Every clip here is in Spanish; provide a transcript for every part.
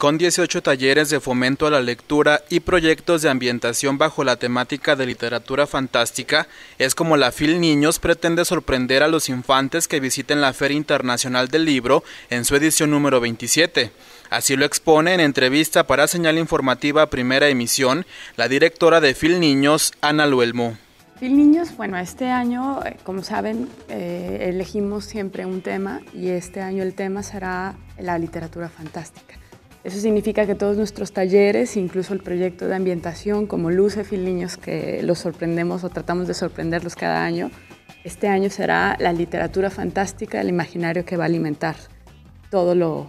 con 18 talleres de fomento a la lectura y proyectos de ambientación bajo la temática de literatura fantástica, es como la FIL Niños pretende sorprender a los infantes que visiten la Feria Internacional del Libro en su edición número 27. Así lo expone en entrevista para Señal Informativa Primera Emisión la directora de FIL Niños, Ana Luelmo. FIL Niños, bueno, este año, eh, como saben, eh, elegimos siempre un tema y este año el tema será la literatura fantástica. Eso significa que todos nuestros talleres, incluso el proyecto de ambientación como Luce Fil Niños, que los sorprendemos o tratamos de sorprenderlos cada año, este año será la literatura fantástica el imaginario que va a alimentar todo lo,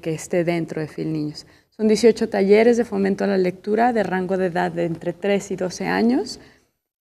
que esté dentro de Fil Niños. Son 18 talleres de fomento a la lectura de rango de edad de entre 3 y 12 años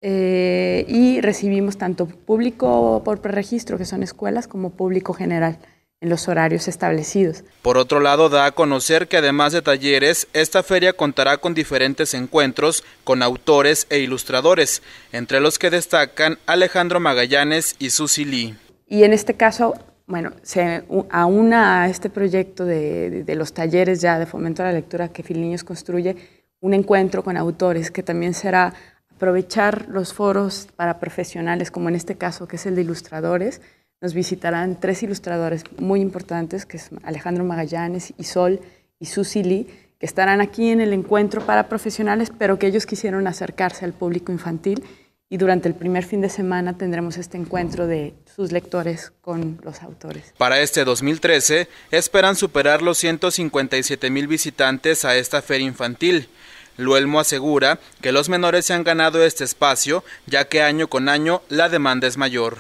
eh, y recibimos tanto público por preregistro, que son escuelas, como público general los horarios establecidos. Por otro lado, da a conocer que además de talleres, esta feria contará con diferentes encuentros con autores e ilustradores, entre los que destacan Alejandro Magallanes y Susi Lee. Y en este caso, bueno, se aúna a este proyecto de, los talleres ya de fomento a la lectura que Filiños construye, un encuentro con autores que también será aprovechar los foros para profesionales, como en este caso que es el de ilustradores, nos visitarán tres ilustradores muy importantes, que es Alejandro Magallanes, Isol y Susi Lee, que estarán aquí en el encuentro para profesionales, pero que ellos quisieron acercarse al público infantil y durante el primer fin de semana tendremos este encuentro de sus lectores con los autores. Para este 2013 esperan superar los 157 mil visitantes a esta feria infantil. Luelmo asegura que los menores se han ganado este espacio, ya que año con año la demanda es mayor.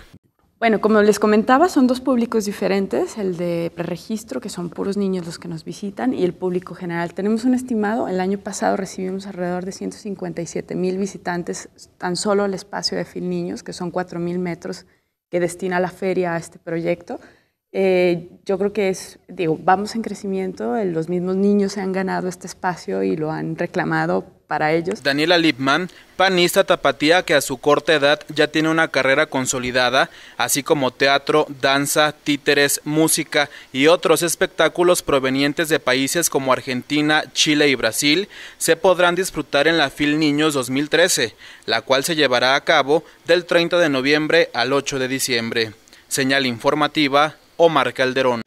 Bueno, como les comentaba, son dos públicos diferentes, el de preregistro, que son puros niños los que nos visitan, y el público general. Tenemos un estimado, el año pasado recibimos alrededor de 157 mil visitantes, tan solo el espacio de Fil Niños, que son 4 mil metros que destina la feria a este proyecto. Eh, yo creo que es, digo, vamos en crecimiento, los mismos niños se han ganado este espacio y lo han reclamado ellos. Daniela Lipman, panista tapatía que a su corta edad ya tiene una carrera consolidada, así como teatro, danza, títeres, música y otros espectáculos provenientes de países como Argentina, Chile y Brasil, se podrán disfrutar en la FIL Niños 2013, la cual se llevará a cabo del 30 de noviembre al 8 de diciembre. Señal informativa, Omar Calderón.